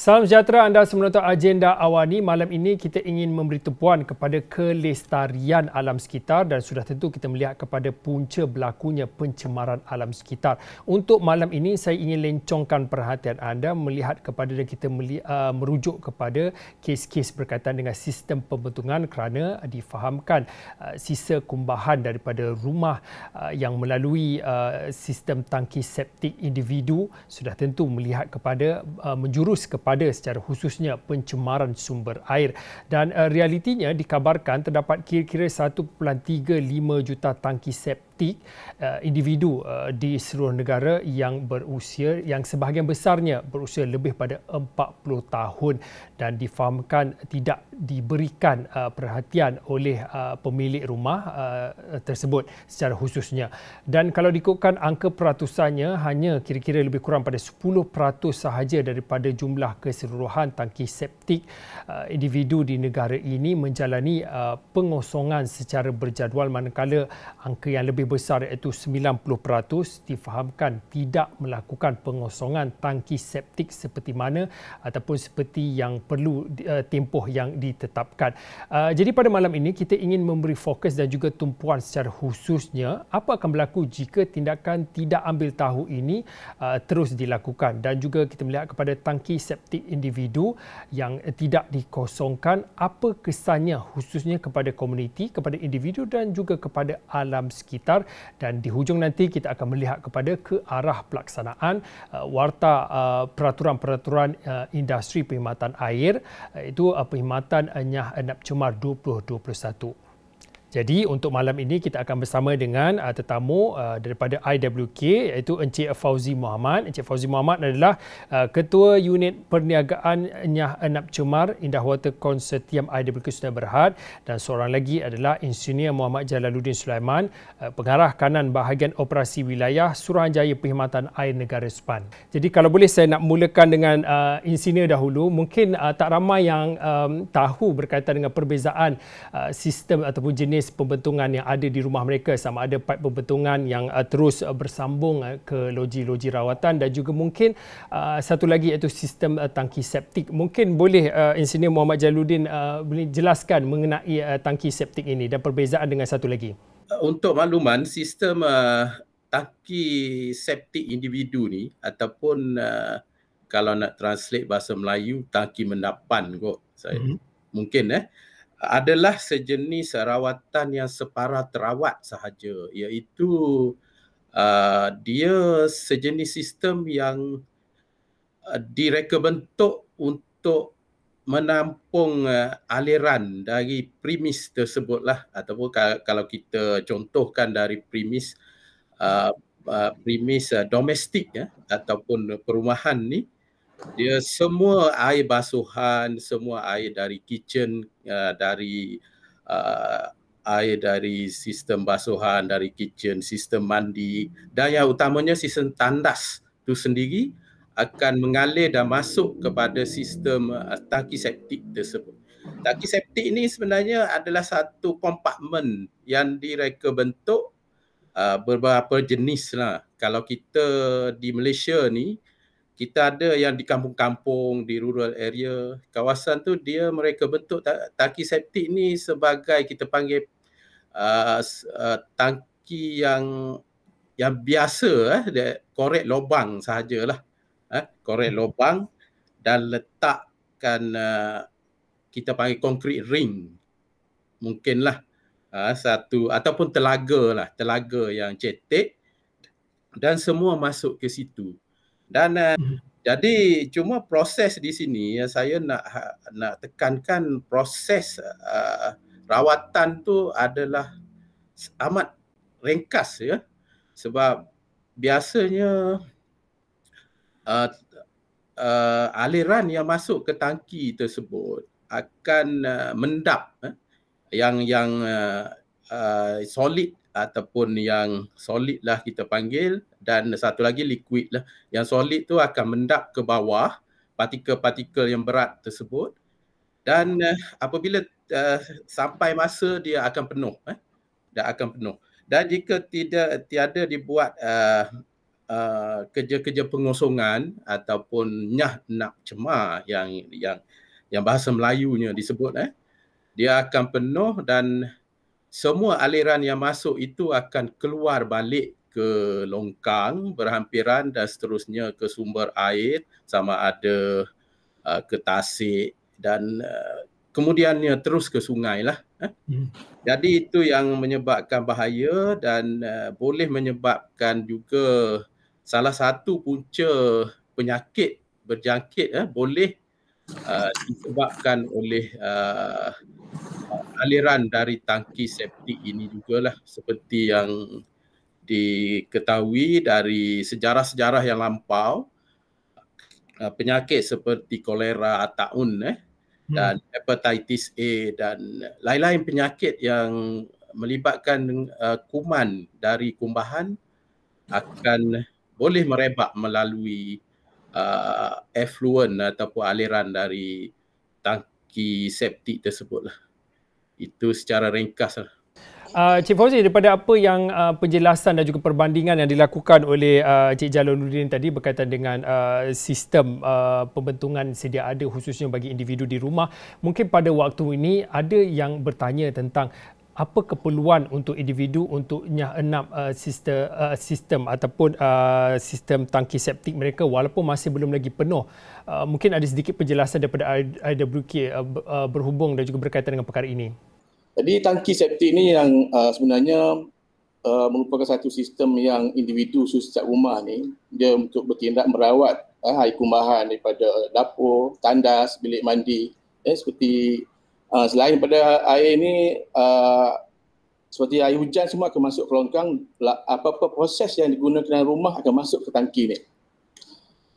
Salam sejahtera anda semua menonton agenda awani. Malam ini kita ingin memberi tumpuan kepada kelestarian alam sekitar dan sudah tentu kita melihat kepada punca berlakunya pencemaran alam sekitar. Untuk malam ini saya ingin lencongkan perhatian anda melihat kepada dan kita uh, merujuk kepada kes-kes berkaitan dengan sistem pembentungan kerana difahamkan uh, sisa kumbahan daripada rumah uh, yang melalui sistem tangki septik individu sudah tentu melihat kepada menjurus kepada waspada secara khususnya pencemaran sumber air dan eh, realitinya dikabarkan terdapat kira-kira 1.35 juta tangki septik politik uh, individu uh, di seluruh negara yang berusia yang sebahagian besarnya berusia lebih pada 40 tahun dan difahamkan tidak diberikan uh, perhatian oleh uh, pemilik rumah uh, tersebut secara khususnya dan kalau diikutkan angka peratusannya hanya kira-kira lebih kurang pada 10% sahaja daripada jumlah keseluruhan tangki septik uh, individu di negara ini menjalani uh, pengosongan secara berjadual manakala angka yang lebih sebesar iaitu 90% difahamkan tidak melakukan pengosongan tangki septik seperti mana ataupun seperti yang perlu eh, tempoh yang ditetapkan. Eh, jadi pada malam ini kita ingin memberi fokus dan juga tumpuan secara khususnya apa akan berlaku jika tindakan tidak ambil tahu ini eh, terus dilakukan dan juga kita melihat kepada tangki septik individu yang tidak dikosongkan apa kesannya khususnya kepada komuniti, kepada individu dan juga kepada alam sekitar Qatar dan di hujung nanti kita akan melihat kepada ke arah pelaksanaan uh, warta uh, peraturan-peraturan uh, industri perkhidmatan air uh, itu uh, perkhidmatan uh, Nyah Enap Cemar 2021. Jadi untuk malam ini kita akan bersama dengan uh, tetamu uh, daripada IWK iaitu Encik Fauzi Muhammad. Encik Fauzi Muhammad adalah uh, ketua unit perniagaan Nyah Enap Cemar Indah Water Consortium IWK Sudah Berhad dan seorang lagi adalah Insinyur Muhammad Jalaluddin Sulaiman, uh, pengarah kanan bahagian operasi wilayah Suruhanjaya Perkhidmatan Air Negara Sepan. Jadi kalau boleh saya nak mulakan dengan uh, Insinyur dahulu, mungkin uh, tak ramai yang um, tahu berkaitan dengan perbezaan uh, sistem ataupun jenis jenis pembentungan yang ada di rumah mereka sama ada paip pembentungan yang uh, terus uh, bersambung uh, ke loji-loji rawatan dan juga mungkin uh, satu lagi iaitu sistem uh, tangki septik. Mungkin boleh uh, Insinyur Muhammad Jaludin uh, jelaskan mengenai uh, tangki septik ini dan perbezaan dengan satu lagi. Uh, untuk makluman sistem uh, tangki septik individu ni ataupun uh, kalau nak translate bahasa Melayu tangki mendapan kot saya. Mm-hmm. Mungkin eh adalah sejenis rawatan yang separa terawat sahaja iaitu uh, dia sejenis sistem yang uh, direka bentuk untuk menampung uh, aliran dari primis tersebutlah ataupun ka- kalau kita contohkan dari primis uh, uh, primis uh, domestik ya ataupun perumahan ni dia semua air basuhan semua air dari kitchen uh, dari uh, air dari sistem basuhan dari kitchen sistem mandi dan yang utamanya sistem tandas tu sendiri akan mengalir dan masuk kepada sistem uh, tangki septik tersebut tangki septik ini sebenarnya adalah satu kompartmen yang direka bentuk uh, beberapa jenis lah kalau kita di Malaysia ni kita ada yang di kampung-kampung, di rural area, kawasan tu dia mereka bentuk tangki septik ni sebagai kita panggil uh, uh, tangki yang yang biasa eh dia korek lubang sajalah. Eh korek lubang dan letakkan uh, kita panggil concrete ring. Mungkinlah uh, satu ataupun telaga lah, telaga yang cetek dan semua masuk ke situ dan uh, jadi cuma proses di sini ya, saya nak ha, nak tekankan proses uh, rawatan tu adalah amat ringkas ya sebab biasanya uh, uh, aliran yang masuk ke tangki tersebut akan uh, mendap eh? yang yang uh, uh, solid ataupun yang solid lah kita panggil dan satu lagi liquid lah. Yang solid tu akan mendap ke bawah partikel-partikel yang berat tersebut dan uh, apabila uh, sampai masa dia akan penuh eh dia akan penuh dan jika tidak tiada dibuat uh, uh, kerja-kerja pengosongan ataupun nyah nak cemar yang yang yang bahasa Melayunya disebut eh dia akan penuh dan semua aliran yang masuk itu akan keluar balik ke longkang berhampiran dan seterusnya ke sumber air sama ada uh, ke tasik dan uh, kemudiannya terus ke sungai lah. Eh? Hmm. Jadi itu yang menyebabkan bahaya dan uh, boleh menyebabkan juga salah satu punca penyakit berjangkit eh, boleh Uh, disebabkan oleh uh, aliran dari tangki septik ini juga lah seperti yang diketahui dari sejarah-sejarah yang lampau uh, penyakit seperti kolera ataun eh hmm. dan hmm. hepatitis A dan lain-lain penyakit yang melibatkan uh, kuman dari kumbahan akan boleh merebak melalui uh, effluent ataupun aliran dari tangki septik tersebut lah. Itu secara ringkas lah. Uh, Cik Fauzi, daripada apa yang uh, penjelasan dan juga perbandingan yang dilakukan oleh uh, Cik Jaluludin tadi berkaitan dengan uh, sistem uh, pembentungan sedia ada khususnya bagi individu di rumah, mungkin pada waktu ini ada yang bertanya tentang apa keperluan untuk individu untuk nyah enam uh, sistem uh, sistem ataupun uh, sistem tangki septik mereka walaupun masih belum lagi penuh uh, mungkin ada sedikit penjelasan daripada IWK uh, uh, berhubung dan juga berkaitan dengan perkara ini jadi tangki septik ini yang uh, sebenarnya uh, merupakan satu sistem yang individu setiap rumah ni dia untuk bertindak merawat uh, air kumahan daripada dapur tandas bilik mandi eh, seperti Uh, selain pada air ini, uh, seperti air hujan semua akan masuk ke longkang, apa-apa proses yang digunakan dalam rumah akan masuk ke tangki ini.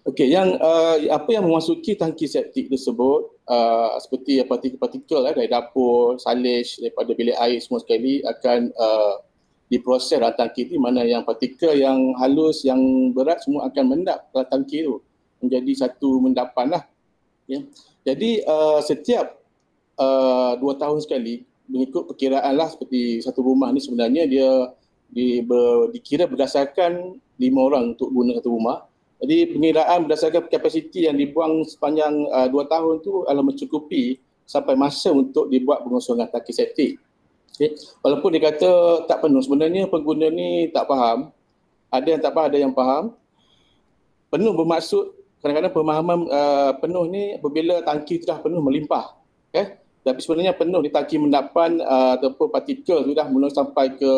Okey, yang uh, apa yang memasuki tangki septik tersebut, uh, seperti uh, partikel-partikel eh, dari dapur, salej, daripada bilik air semua sekali akan uh, diproses dalam tangki ini, mana yang partikel yang halus, yang berat semua akan mendap dalam tangki itu. Menjadi satu mendapan lah. Yeah. Jadi uh, setiap Uh, dua tahun sekali mengikut perkiraan lah seperti satu rumah ni sebenarnya dia di, ber, dikira berdasarkan lima orang untuk guna satu rumah. Jadi pengiraan berdasarkan kapasiti yang dibuang sepanjang uh, dua tahun tu adalah mencukupi sampai masa untuk dibuat pengosongan tangki septik. Okay. Walaupun dikata tak penuh, sebenarnya pengguna ni tak faham. Ada yang tak faham, ada yang faham. Penuh bermaksud kadang-kadang pemahaman uh, penuh ni apabila tangki tu dah penuh melimpah. Okay tapi sebenarnya penuh di tangki mendapan uh, ataupun partikel sudah mula sampai ke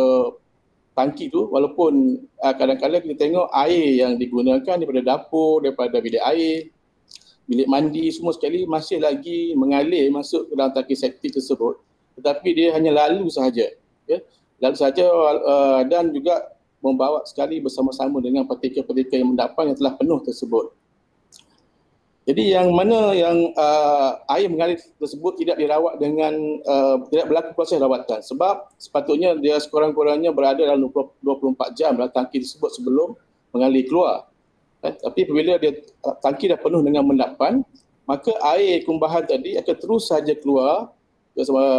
tangki tu walaupun uh, kadang-kadang kita tengok air yang digunakan daripada dapur, daripada bilik air, bilik mandi semua sekali masih lagi mengalir masuk ke dalam tangki septic tersebut tetapi dia hanya lalu sahaja ya? lalu sahaja uh, dan juga membawa sekali bersama-sama dengan partikel-partikel yang mendapat yang telah penuh tersebut jadi yang mana yang uh, air mengalir tersebut tidak dirawat dengan uh, tidak berlaku proses rawatan sebab sepatutnya dia sekurang-kurangnya berada dalam 24 jam dalam tangki tersebut sebelum mengalir keluar. Eh, tapi apabila dia uh, tangki dah penuh dengan mendapan, maka air kumbahan tadi akan terus saja keluar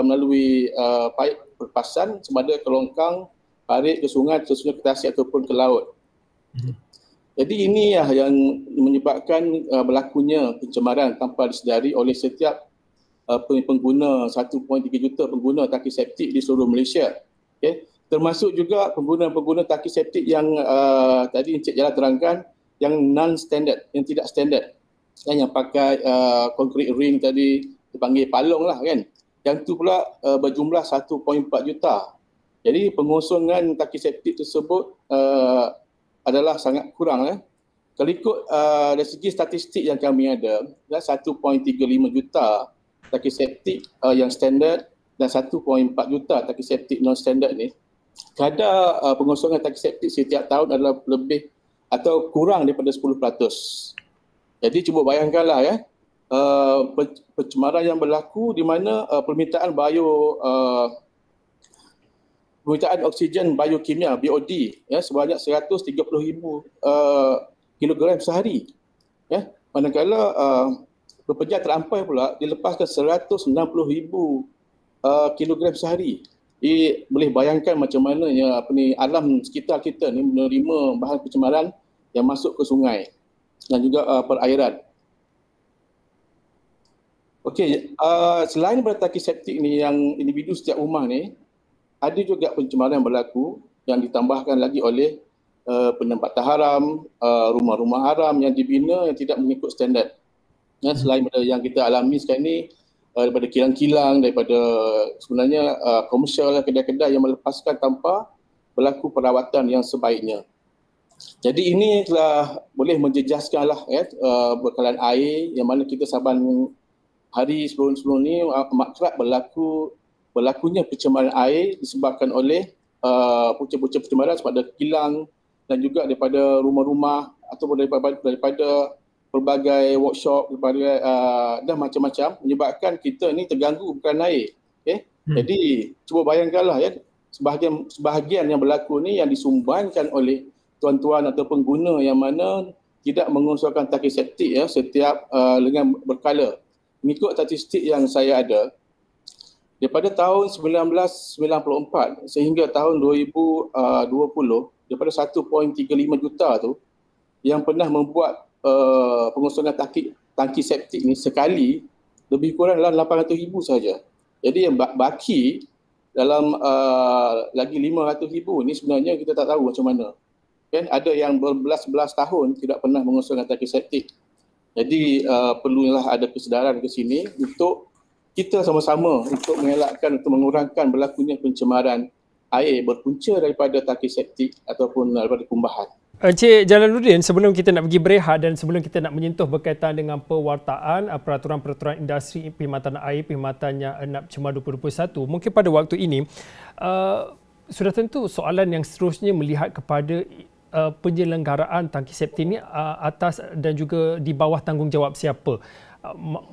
melalui uh, paip perpasan semada ke longkang, parit ke sungai, ke sungai ke tasik ataupun ke laut. Hmm. Jadi ini yang menyebabkan uh, berlakunya pencemaran tanpa disedari oleh setiap uh, pengguna 1.3 juta pengguna tangki septik di seluruh Malaysia. Okay. Termasuk juga pengguna-pengguna tangki septik yang uh, tadi Encik Jalan terangkan yang non-standard, yang tidak standard. Yang, yang pakai uh, concrete ring tadi dipanggil palong lah kan. Yang tu pula uh, berjumlah 1.4 juta. Jadi pengosongan tangki septik tersebut uh, adalah sangat kurang ya. Eh. Kalau ikut uh, dari segi statistik yang kami ada, 1.35 ya, juta tangki septik uh, yang standard dan 1.4 juta tangki septik non standard ni. Kadar uh, pengosongan tangki septik setiap tahun adalah lebih atau kurang daripada 10%. Jadi cuba bayangkanlah ya. Uh, pencemaran yang berlaku di mana uh, permintaan bio uh, penggunaan oksigen biokimia BOD ya sebanyak 130,000 uh, kilogram sehari. Ya, manakala uh, berpejat terampai pula dilepaskan 160,000 uh, kilogram sehari. I boleh bayangkan macam mana ya apa ni alam sekitar kita ni menerima bahan pencemaran yang masuk ke sungai dan juga uh, perairan. Okey, uh, selain daripada tangki septik ni yang individu setiap rumah ni ada juga pencemaran yang berlaku yang ditambahkan lagi oleh uh, eh, penempatan haram, eh, rumah-rumah haram yang dibina yang tidak mengikut standard. Ya, hmm. selain daripada yang kita alami sekarang ini, uh, eh, daripada kilang-kilang, daripada sebenarnya uh, komersial, kedai-kedai yang melepaskan tanpa berlaku perawatan yang sebaiknya. Jadi ini telah boleh menjejaskan lah ya, uh, bekalan air yang mana kita saban hari sebelum-sebelum ini maklumat berlaku berlakunya pencemaran air disebabkan oleh uh, punca-punca pencemaran sebab ada kilang dan juga daripada rumah-rumah ataupun daripada, daripada pelbagai workshop daripada, uh, dan macam-macam menyebabkan kita ni terganggu bukan air. Okay? Hmm. Jadi cuba bayangkanlah ya sebahagian sebahagian yang berlaku ni yang disumbangkan oleh tuan-tuan atau pengguna yang mana tidak mengusulkan tangki septik ya setiap uh, lengan berkala. Mengikut statistik yang saya ada, daripada tahun 1994 sehingga tahun 2020 daripada 1.35 juta tu yang pernah membuat uh, eh, pengosongan tangki, tangki septik ni sekali lebih kurang dalam 800 ribu saja. Jadi yang baki dalam uh, lagi 500 ribu ni sebenarnya kita tak tahu macam mana. Okay? Ada yang berbelas-belas tahun tidak pernah mengosongkan tangki septik. Jadi uh, perlulah ada kesedaran ke sini untuk kita sama-sama untuk mengelakkan untuk mengurangkan berlakunya pencemaran air berpunca daripada tangki septik ataupun eh, daripada kumbahan. Encik eh, Jalaluddin, sebelum kita nak pergi berehat dan sebelum kita nak menyentuh berkaitan dengan pewartaan eh, peraturan-peraturan industri perkhidmatan air perkhidmatan yang enak cemar 2021, mungkin pada waktu ini uh, sudah tentu soalan yang seterusnya melihat kepada uh, penyelenggaraan tangki septik ini uh, atas dan juga di bawah tanggungjawab siapa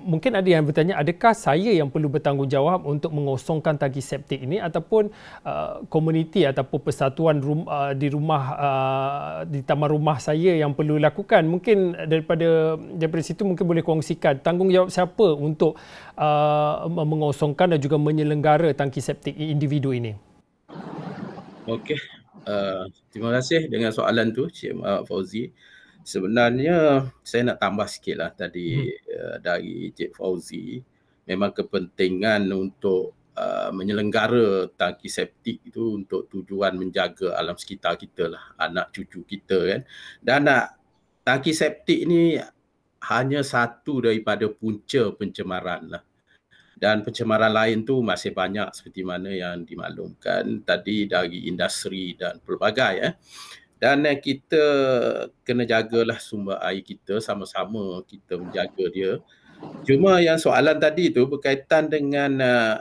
mungkin ada yang bertanya adakah saya yang perlu bertanggungjawab untuk mengosongkan tangki septik ini ataupun uh, komuniti uh, ataupun persatuan rum, uh, di rumah uh, di taman rumah saya yang perlu lakukan mungkin daripada daripada situ mungkin boleh kongsikan tanggungjawab siapa untuk uh, mengosongkan dan juga menyelenggara tangki septik individu ini okey uh, terima kasih dengan soalan tu cik uh, Fauzi sebenarnya saya nak tambah sikit lah tadi hmm. uh, dari Cik Fauzi memang kepentingan untuk uh, menyelenggara tangki septik itu untuk tujuan menjaga alam sekitar kita lah anak cucu kita kan dan nak tangki septik ni hanya satu daripada punca pencemaran lah dan pencemaran lain tu masih banyak seperti mana yang dimaklumkan tadi dari industri dan pelbagai eh dan yang kita kena jagalah sumber air kita sama-sama kita menjaga dia cuma yang soalan tadi tu berkaitan dengan uh,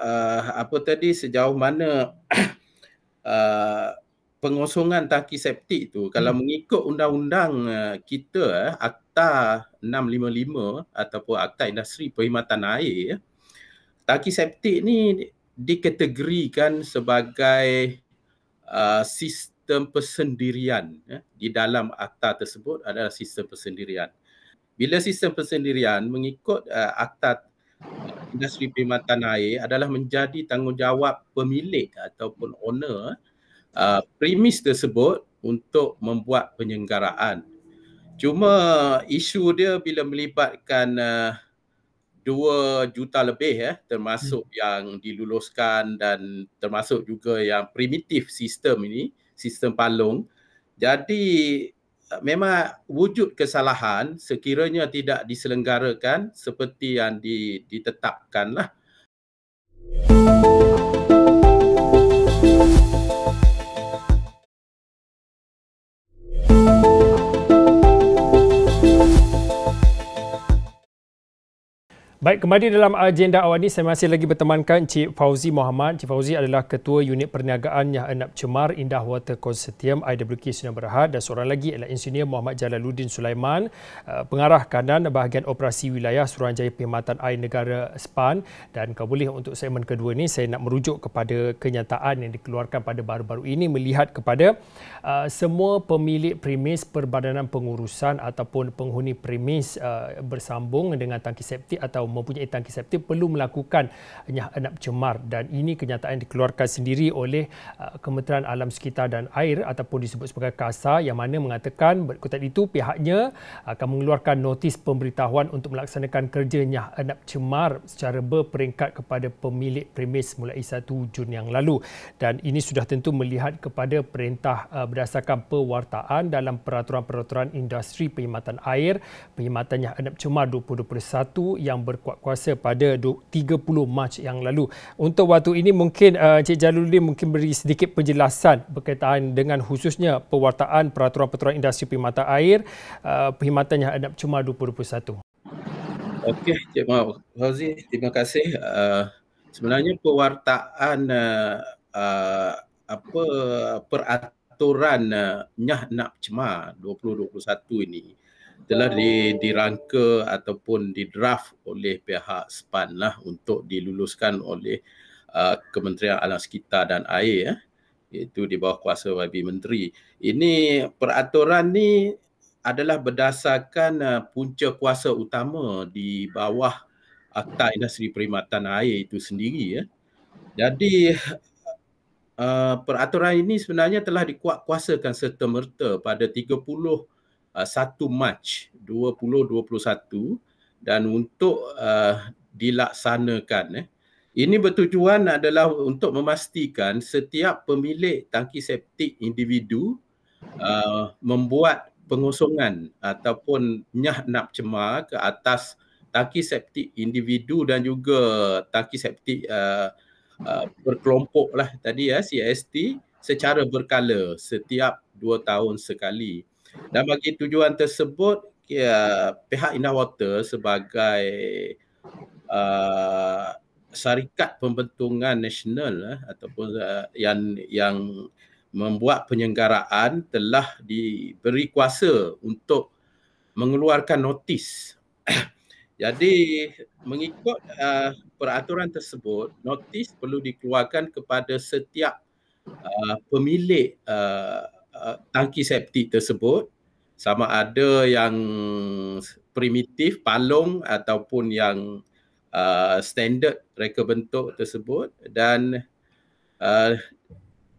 uh, apa tadi sejauh mana uh, pengosongan tangki septik tu kalau hmm. mengikut undang-undang kita akta 655 ataupun akta industri perkhidmatan air tangki septik ni dikategorikan sebagai uh, sistem sistem persendirian ya, di dalam akta tersebut adalah sistem persendirian. Bila sistem persendirian mengikut uh, akta industri perkhidmatan tanah air adalah menjadi tanggungjawab pemilik ataupun owner uh, premis tersebut untuk membuat penyenggaraan. Cuma isu dia bila melibatkan uh, 2 juta lebih eh, termasuk hmm. yang diluluskan dan termasuk juga yang primitif sistem ini sistem palung. Jadi memang wujud kesalahan sekiranya tidak diselenggarakan seperti yang ditetapkanlah. Musik Baik, kembali dalam agenda awal ini, saya masih lagi bertemankan Cik Fauzi Mohamad. Cik Fauzi adalah Ketua Unit Perniagaan yang Enap Cemar Indah Water Consortium IWK Sunan Berhad dan seorang lagi adalah Insinyur Muhammad Jalaluddin Sulaiman, eh, pengarah kanan bahagian operasi wilayah Suruhanjaya Perkhidmatan Air Negara SPAN. Dan kalau boleh untuk segmen kedua ini, saya nak merujuk kepada kenyataan yang dikeluarkan pada baru-baru ini melihat kepada eh, semua pemilik premis perbadanan pengurusan ataupun penghuni premis eh, bersambung dengan tangki septik atau mempunyai tangki septik perlu melakukan nyah-enap cemar dan ini kenyataan dikeluarkan sendiri oleh uh, Kementerian Alam Sekitar dan Air ataupun disebut sebagai KASA yang mana mengatakan berikutan itu pihaknya uh, akan mengeluarkan notis pemberitahuan untuk melaksanakan kerja nyah-enap cemar secara berperingkat kepada pemilik premis mulai 1 Jun yang lalu dan ini sudah tentu melihat kepada perintah uh, berdasarkan pewartaan dalam peraturan-peraturan industri perkhidmatan air perkhidmatan nyah-enap cemar 2021 yang ber berkuat kuasa pada 30 Mac yang lalu. Untuk waktu ini mungkin uh, Encik Jaluddin mungkin beri sedikit penjelasan berkaitan dengan khususnya pewartaan peraturan-peraturan industri perkhidmatan air uh, perkhidmatan yang hadap cuma 2021. Okey, Encik Fauzi, terima kasih. Uh, sebenarnya pewartaan uh, uh, apa peraturan uh, Nyah Nak Cema 2021 ini telah di, dirangka ataupun didraft oleh pihak SPAN lah untuk diluluskan oleh uh, Kementerian Alam Sekitar dan Air eh, iaitu di bawah kuasa YB Menteri. Ini peraturan ni adalah berdasarkan uh, punca kuasa utama di bawah Akta Industri Perkhidmatan Air itu sendiri. Eh. Jadi uh, peraturan ini sebenarnya telah dikuatkuasakan serta-merta pada 30 1 Mac 2021 dan untuk uh, dilaksanakan eh. Ini bertujuan adalah untuk memastikan setiap pemilik tangki septik individu uh, membuat pengosongan ataupun nyah nap cemar ke atas tangki septik individu dan juga tangki septik uh, uh, berkelompok lah tadi ya CST secara berkala setiap dua tahun sekali. Dan bagi tujuan tersebut, ya, pihak Indah Water sebagai uh, syarikat pembentungan nasional eh, ataupun uh, yang yang membuat penyenggaraan telah diberi kuasa untuk mengeluarkan notis. Jadi mengikut uh, peraturan tersebut, notis perlu dikeluarkan kepada setiap uh, pemilik uh, Uh, tangki septik tersebut sama ada yang primitif palung ataupun yang uh, standard reka bentuk tersebut dan uh,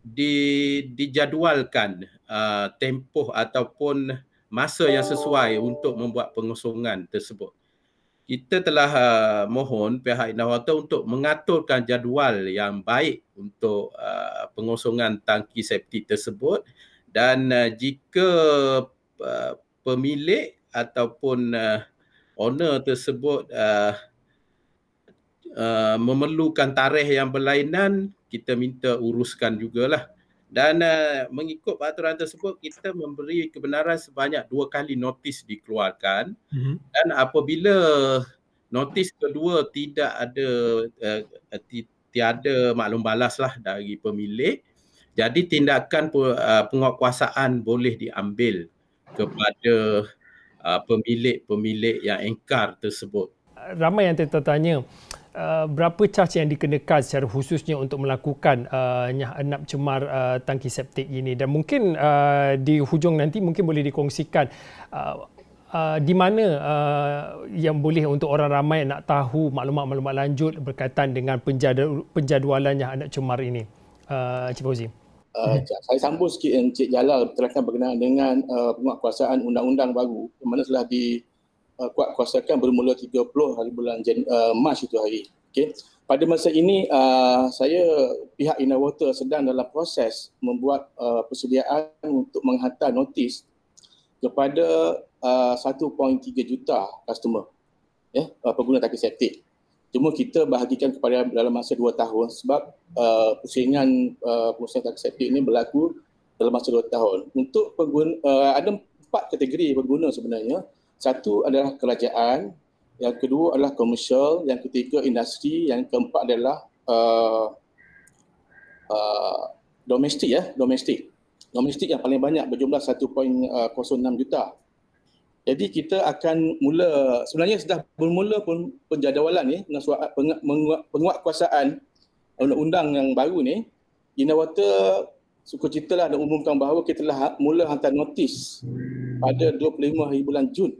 di dijadualkan uh, tempoh ataupun masa yang sesuai untuk membuat pengosongan tersebut kita telah uh, mohon pihak Indahwater untuk mengaturkan jadual yang baik untuk uh, pengosongan tangki septik tersebut dan uh, jika uh, pemilik ataupun uh, owner tersebut uh, uh, memerlukan tarikh yang berlainan kita minta uruskan juga lah. dan uh, mengikut peraturan tersebut kita memberi kebenaran sebanyak dua kali notis dikeluarkan mm-hmm. dan apabila notis kedua tidak ada uh, tiada maklum balas lah dari pemilik jadi tindakan uh, penguatkuasaan boleh diambil kepada uh, pemilik-pemilik yang engkar tersebut. Ramai yang tertanya uh, berapa charge yang dikenakan secara khususnya untuk melakukan nyah enap cemar tangki septik ini dan mungkin di hujung nanti mungkin boleh dikongsikan di mana yang boleh untuk orang ramai nak tahu maklumat-maklumat lanjut berkaitan dengan penjadualan nyah enap cemar ini. Cik Fauzi. Uh, eh, okay. Hmm. Saya sambung sikit yang Cik Jalal terangkan berkenaan dengan uh, penguatkuasaan undang-undang baru yang mana telah dikuatkuasakan eh, uh, bermula 30 hari bulan Jan, uh, Mac itu hari. Okay. Pada masa ini, uh, saya pihak Inawater sedang dalam proses membuat uh, persediaan untuk menghantar notis kepada uh, 1.3 juta customer, yeah, ya, uh, pengguna tangki septik. Cuma kita bahagikan kepada dalam masa dua tahun sebab uh, pusingan uh, pusingan tak septik ini berlaku dalam masa dua tahun. Untuk pengguna, uh, ada empat kategori pengguna sebenarnya. Satu adalah kerajaan, yang kedua adalah komersial, yang ketiga industri, yang keempat adalah uh, uh, domestik ya, domestik. Domestik yang paling banyak berjumlah 1.06 uh, juta jadi kita akan mula, sebenarnya sudah bermula pun penjadawalan ni penguatkuasaan eh, undang-undang yang baru ni Inawata suka cerita lah dan umumkan bahawa kita telah ha, mula hantar notis pada 25 hari bulan Jun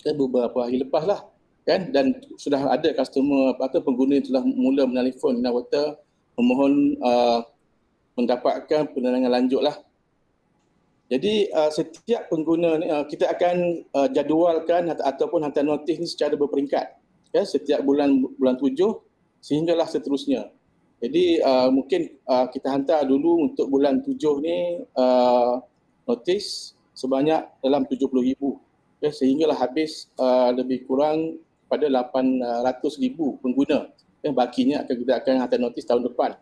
ke eh, beberapa hari lepas lah kan dan sudah ada customer atau pengguna yang telah mula menelpon Inawata memohon uh, mendapatkan penerangan lanjut lah jadi uh, setiap pengguna ni, uh, kita akan uh, jadualkan atau ataupun hantar notif ni secara berperingkat. Ya, setiap bulan bulan tujuh sehinggalah seterusnya. Jadi uh, mungkin uh, kita hantar dulu untuk bulan tujuh ni uh, notis sebanyak dalam tujuh puluh ribu. Ya, sehinggalah habis uh, lebih kurang pada lapan ratus ribu pengguna. Ya, bakinya kita akan hantar notis tahun depan.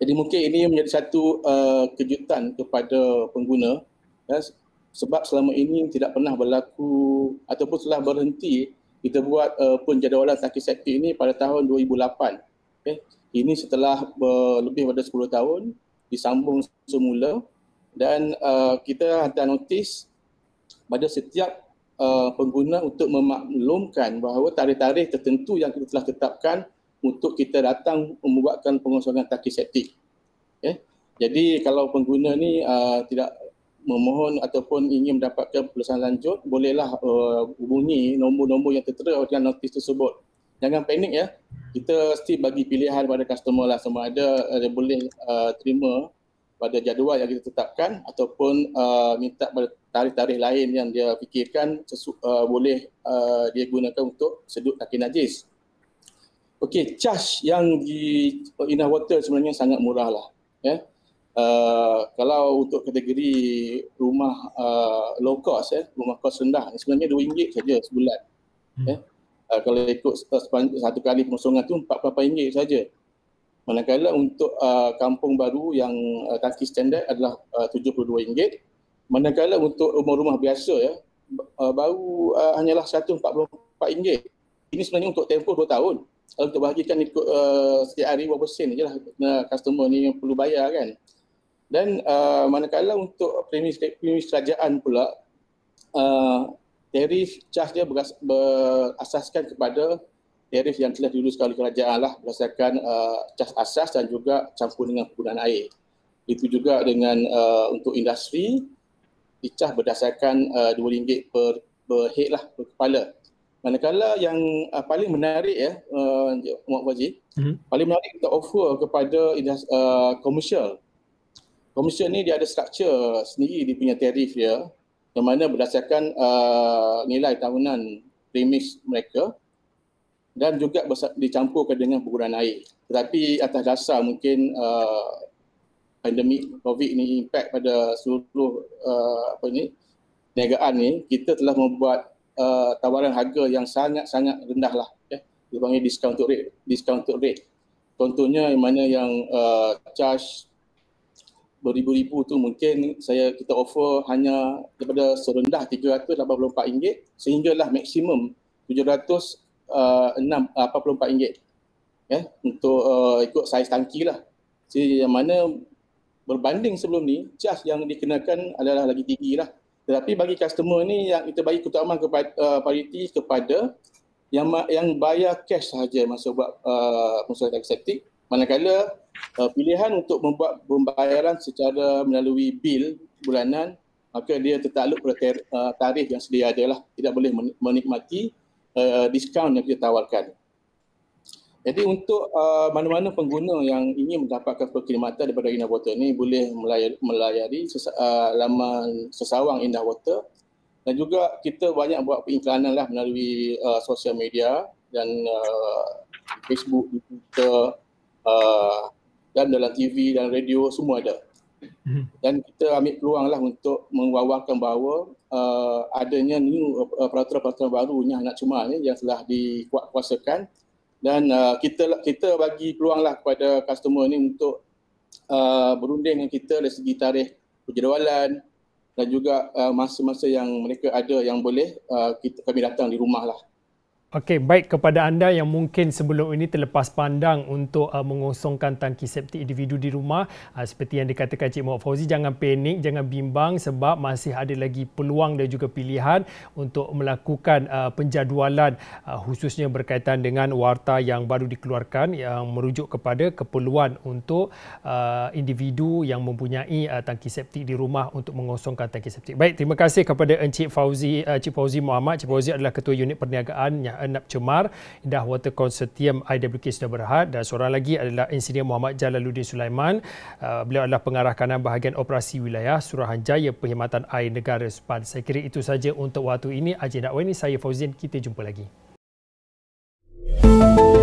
Jadi mungkin ini menjadi satu uh, kejutan kepada pengguna ya, sebab selama ini tidak pernah berlaku ataupun telah berhenti kita buat uh, penjadualan tangki septik ini pada tahun 2008. Okay. Ya. Ini setelah lebih daripada 10 tahun disambung semula dan uh, kita ada notis pada setiap uh, pengguna untuk memaklumkan bahawa tarikh-tarikh tertentu yang kita telah tetapkan untuk kita datang membuatkan pengosongan tangki septik. Okay. Ya. Jadi kalau pengguna ni uh, tidak memohon ataupun ingin mendapatkan perlesan lanjut, bolehlah uh, hubungi nombor-nombor yang tertera dalam notis tersebut. Jangan panik ya. Kita still bagi pilihan pada customer lah sama ada dia boleh uh, terima pada jadual yang kita tetapkan ataupun uh, minta pada tarikh-tarikh lain yang dia fikirkan sesu- uh, boleh uh, dia gunakan untuk sedut kaki najis. Okey, charge yang di Inah Water sebenarnya sangat murah lah. Yeah. Ya. Uh, kalau untuk kategori rumah uh, low cost, eh, rumah kos rendah, sebenarnya RM2 saja sebulan. Hmm. Ya. Eh. Uh, kalau ikut satu kali pengosongan tu RM48 saja. Manakala untuk uh, kampung baru yang uh, eh, tangki standard adalah RM72. Uh, Manakala untuk rumah-rumah biasa ya, uh, baru uh, hanyalah RM144. Ini sebenarnya untuk tempoh 2 tahun kalau kita bahagikan ikut uh, eh, setiap hari berapa sen je lah uh, customer ni yang perlu bayar kan. Dan uh, manakala untuk premis kerajaan pula, uh, tarif charge dia beras, berasaskan kepada tarif yang telah diuruskan oleh kerajaan lah berdasarkan uh, charge asas dan juga campur dengan penggunaan air. Itu juga dengan uh, untuk industri, dicah berdasarkan uh, RM2 per, per head lah, per kepala. Manakala yang uh, paling menarik ya, uh, Mak Wajib, hmm paling menarik kita offer kepada uh, komersial. Komersial ni dia ada struktur sendiri, dia punya tarif dia yang mana berdasarkan uh, nilai tahunan premis mereka dan juga bersa- dicampurkan dengan pengguna air. Tetapi atas dasar mungkin uh, pandemik COVID ini impact pada seluruh uh, apa ini, negaraan ni, kita telah membuat uh, tawaran harga yang sangat-sangat rendah lah. Okay? Ya. Dia panggil discount rate. Discount rate. Contohnya yang mana yang uh, charge beribu-ribu tu mungkin saya kita offer hanya daripada serendah RM384 sehinggalah maksimum RM784 uh, uh, ya yeah, untuk uh, ikut saiz tangki lah. Jadi yang mana berbanding sebelum ni, charge yang dikenakan adalah lagi tinggi lah tetapi bagi customer ni yang kita bagi keutamaan kepada uh, priority kepada yang yang bayar cash sahaja masa buat uh, consultant septic manakala uh, pilihan untuk membuat pembayaran secara melalui bil bulanan maka dia tertakluk pada tarikh uh, yang sedia adalah tidak boleh menikmati uh, diskaun yang kita tawarkan jadi untuk uh, mana-mana pengguna yang ingin mendapatkan perkhidmatan daripada Indah Water ini boleh melayari, melayari uh, laman sesawang Indah Water dan juga kita banyak buat pengiklanan lah melalui uh, sosial media dan uh, Facebook, Twitter uh, dan dalam TV dan radio semua ada. Hmm. Dan kita ambil peluang lah untuk mengwawarkan bahawa uh, adanya new uh, peraturan-peraturan baru yang Nak Cuma ni yang telah dikuatkuasakan dan uh, kita kita bagi peluanglah kepada customer ni untuk uh, berunding dengan kita dari segi tarikh perjadualan dan juga uh, masa-masa yang mereka ada yang boleh uh, kita, kami datang di rumah lah. Okey, baik kepada anda yang mungkin sebelum ini terlepas pandang untuk uh, mengosongkan tangki septik individu di rumah, uh, seperti yang dikatakan Cik Mohd Fauzi, jangan panik, jangan bimbang sebab masih ada lagi peluang dan juga pilihan untuk melakukan uh, penjadualan uh, khususnya berkaitan dengan warta yang baru dikeluarkan yang merujuk kepada keperluan untuk uh, individu yang mempunyai uh, tangki septik di rumah untuk mengosongkan tangki septik. Baik, terima kasih kepada Encik Fauzi, uh, Cik Fauzi Muhammad. Cik Fauzi adalah ketua unit perniagaan yang Enap Cemar, Indah Water Consortium IWK sudah Berhad dan seorang lagi adalah Insinyur Muhammad Jalaluddin Sulaiman. Uh, beliau adalah pengarah kanan bahagian operasi wilayah Suruhanjaya Perkhidmatan Air Negara Sepan. Saya kira itu saja untuk waktu ini. Ajin Dakwah ini saya Fauzin. Kita jumpa lagi. Música